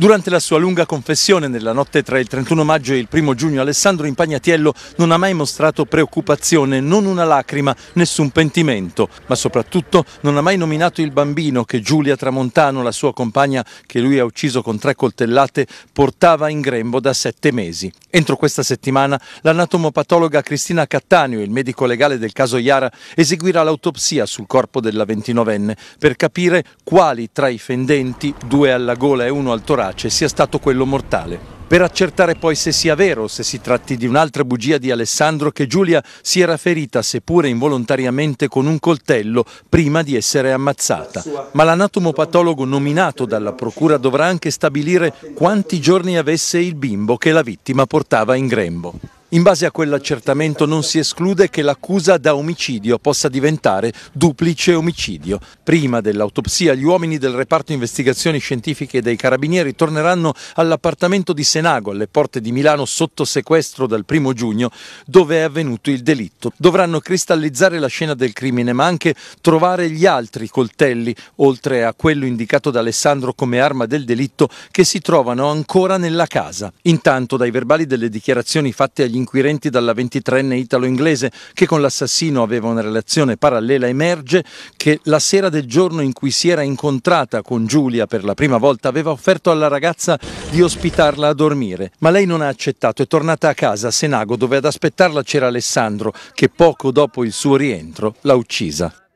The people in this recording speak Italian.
Durante la sua lunga confessione nella notte tra il 31 maggio e il 1 giugno Alessandro Impagnatiello non ha mai mostrato preoccupazione, non una lacrima, nessun pentimento, ma soprattutto non ha mai nominato il bambino che Giulia Tramontano, la sua compagna che lui ha ucciso con tre coltellate, portava in grembo da sette mesi. Entro questa settimana l'anatomopatologa Cristina Cattaneo, il medico legale del caso Iara, eseguirà l'autopsia sul corpo della ventinovenne per capire quali tra i fendenti, due alla gola e uno al torace, efficace sia stato quello mortale per accertare poi se sia vero se si tratti di un'altra bugia di Alessandro che Giulia si era ferita seppure involontariamente con un coltello prima di essere ammazzata. Ma l'anatomopatologo nominato dalla procura dovrà anche stabilire quanti giorni avesse il bimbo che la vittima portava in grembo. In base a quell'accertamento non si esclude che l'accusa da omicidio possa diventare duplice omicidio. Prima dell'autopsia gli uomini del reparto investigazioni scientifiche dei carabinieri torneranno all'appartamento di Senago alle porte di Milano sotto sequestro dal primo giugno dove è avvenuto il delitto. Dovranno cristallizzare la scena del crimine ma anche trovare gli altri coltelli oltre a quello indicato da Alessandro come arma del delitto che si trovano ancora nella casa. Intanto dai verbali delle dichiarazioni fatte agli inquirenti dalla 23enne italo-inglese che con l'assassino aveva una relazione parallela emerge che la sera del giorno in cui si era incontrata con Giulia per la prima volta aveva offerto alla ragazza di ospitarla a dormire, ma lei non ha accettato, è tornata a casa a Senago dove ad aspettarla c'era Alessandro che poco dopo il suo rientro l'ha uccisa.